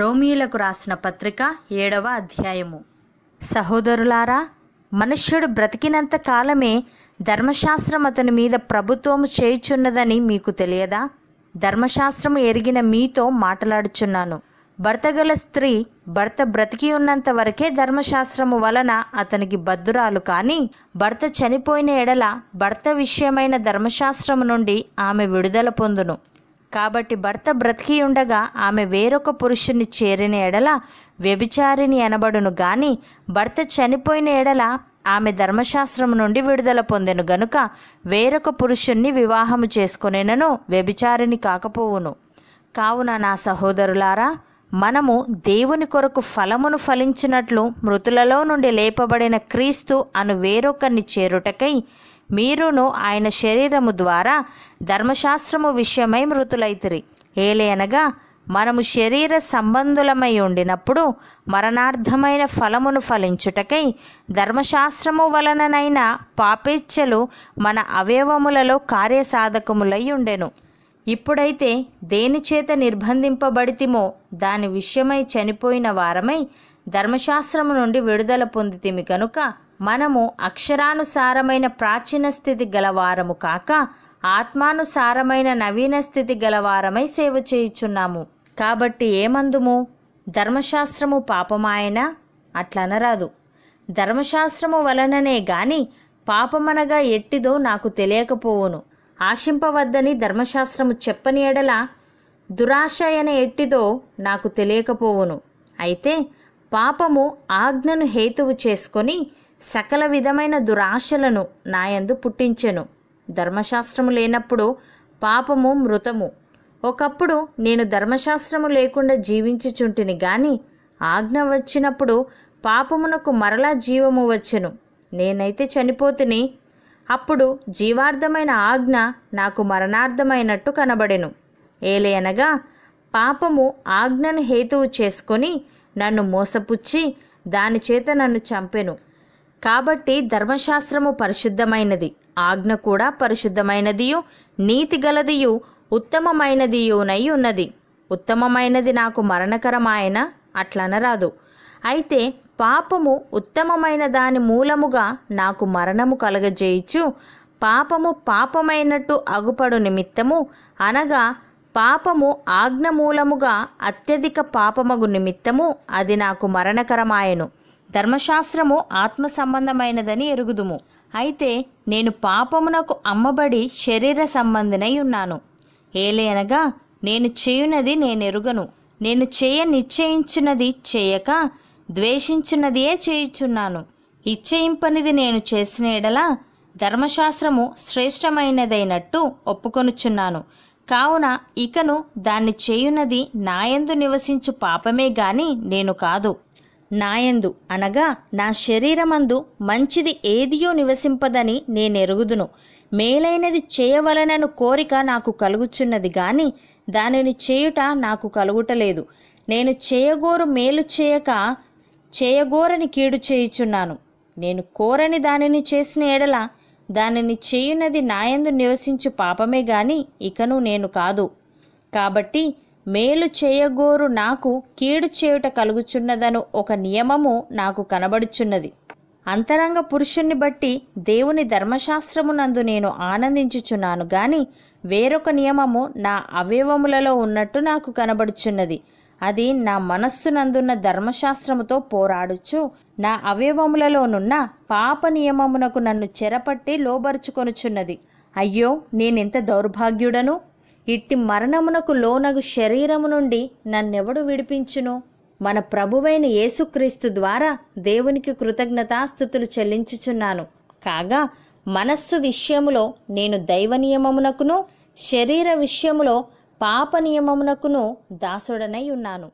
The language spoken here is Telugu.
రోమియులకు రాసిన పత్రిక ఏడవ అధ్యాయము సహోదరులారా మనుష్యుడు బ్రతికినంత కాలమే ధర్మశాస్త్రం అతని మీద ప్రభుత్వము చేయుచున్నదని మీకు తెలియదా ధర్మశాస్త్రము ఎరిగిన మీతో మాట్లాడుచున్నాను గల స్త్రీ భర్త బ్రతికి ఉన్నంత వరకే ధర్మశాస్త్రము వలన అతనికి బద్దురాలు కానీ భర్త చనిపోయిన ఎడల భర్త విషయమైన ధర్మశాస్త్రము నుండి ఆమె విడుదల పొందును కాబట్టి భర్త బ్రతికి ఉండగా ఆమె వేరొక పురుషుని చేరిన ఎడల వ్యభిచారిని అనబడును గాని భర్త చనిపోయిన ఎడల ఆమె ధర్మశాస్త్రం నుండి విడుదల పొందెను గనుక వేరొక పురుషుణ్ణి వివాహము చేసుకునేనను వ్యభిచారిని కాకపోవును కావున నా సహోదరులారా మనము దేవుని కొరకు ఫలమును ఫలించినట్లు మృతులలో నుండి లేపబడిన క్రీస్తు అను వేరొకరిని చేరుటకై మీరును ఆయన శరీరము ద్వారా ధర్మశాస్త్రము విషయమై మృతులైతిరి ఏలేనగా మనము శరీర సంబంధులమై ఉండినప్పుడు మరణార్థమైన ఫలమును ఫలించుటకై ధర్మశాస్త్రము వలననైన పాపేచ్ఛలు మన అవయవములలో కార్యసాధకములై ఉండెను ఇప్పుడైతే దేనిచేత నిర్బంధింపబడితిమో దాని విషయమై చనిపోయిన వారమై ధర్మశాస్త్రము నుండి విడుదల పొందితిమి కనుక మనము అక్షరానుసారమైన ప్రాచీన స్థితి గలవారము కాక ఆత్మానుసారమైన నవీన స్థితి గలవారమై సేవ చేయుచున్నాము కాబట్టి ఏమందుము ధర్మశాస్త్రము పాపమాయన అట్లనరాదు ధర్మశాస్త్రము వలననే గాని పాపమనగా ఎట్టిదో నాకు తెలియకపోవును ఆశింపవద్దని ధర్మశాస్త్రము చెప్పని ఎడల దురాశయన ఎట్టిదో నాకు తెలియకపోవును అయితే పాపము ఆజ్ఞను హేతువు చేసుకొని సకల విధమైన దురాశలను నాయందు పుట్టించెను ధర్మశాస్త్రము లేనప్పుడు పాపము మృతము ఒకప్పుడు నేను ధర్మశాస్త్రము లేకుండా జీవించుచుంటిని గాని ఆజ్ఞ వచ్చినప్పుడు పాపమునకు మరలా జీవము వచ్చెను నేనైతే చనిపోతుని అప్పుడు జీవార్థమైన ఆజ్ఞ నాకు మరణార్థమైనట్టు కనబడెను అనగా పాపము ఆజ్ఞను హేతువు చేసుకొని నన్ను మోసపుచ్చి దానిచేత నన్ను చంపెను కాబట్టి ధర్మశాస్త్రము పరిశుద్ధమైనది ఆజ్ఞ కూడా పరిశుద్ధమైనదియు నీతి గలదియు ఉత్తమమైనదియునై ఉన్నది ఉత్తమమైనది నాకు మరణకరమాయన అట్లనరాదు అయితే పాపము ఉత్తమమైన దాని మూలముగా నాకు మరణము కలగజేయచ్చు పాపము పాపమైనట్టు అగుపడు నిమిత్తము అనగా పాపము ఆజ్ఞ మూలముగా అత్యధిక పాపమగు నిమిత్తము అది నాకు మరణకరమాయను ధర్మశాస్త్రము ఆత్మ సంబంధమైనదని ఎరుగుదుము అయితే నేను పాపమునకు అమ్మబడి శరీర సంబంధినై ఉన్నాను ఏలేనగా నేను చేయునది నేనెరుగను నేను చేయ నిశ్చయించినది చేయక ద్వేషించినదియే చేయుచున్నాను ఇచ్చయింపనిది నేను చేసిన ఎడలా ధర్మశాస్త్రము శ్రేష్టమైనదైనట్టు ఒప్పుకొనుచున్నాను కావున ఇకను దాన్ని చేయునది నాయందు నివసించు పాపమే గాని నేను కాదు నాయందు అనగా నా శరీరమందు మంచిది ఏదియో నివసింపదని నేనెరుగుదును మేలైనది చేయవలనను కోరిక నాకు కలుగుచున్నది గాని దానిని చేయుట నాకు కలుగుటలేదు నేను చేయగోరు మేలు చేయక చేయగోరని కీడు చేయుచున్నాను నేను కోరని దానిని చేసిన ఎడల దానిని చేయునది నాయందు నివసించు పాపమే గాని ఇకను నేను కాదు కాబట్టి మేలు చేయగోరు నాకు కీడు చేయుట కలుగుచున్నదను ఒక నియమము నాకు కనబడుచున్నది అంతరంగ పురుషుణ్ణి బట్టి దేవుని ధర్మశాస్త్రమునందు నేను ఆనందించుచున్నాను గాని వేరొక నియమము నా అవయవములలో ఉన్నట్టు నాకు కనబడుచున్నది అది నా మనస్సునందున్న ధర్మశాస్త్రముతో పోరాడుచు నా అవయవములలోనున్న పాప నియమమునకు నన్ను చెరపట్టి లోబరుచుకొనుచున్నది అయ్యో నేనెంత దౌర్భాగ్యుడను ఇట్టి మరణమునకు లోనగు శరీరము నుండి నన్నెవడు విడిపించును మన ప్రభువైన యేసుక్రీస్తు ద్వారా దేవునికి కృతజ్ఞతాస్థుతులు చెల్లించుచున్నాను కాగా మనస్సు విషయములో నేను దైవ నియమమునకును శరీర విషయములో పాప నియమమునకును దాసుడనై ఉన్నాను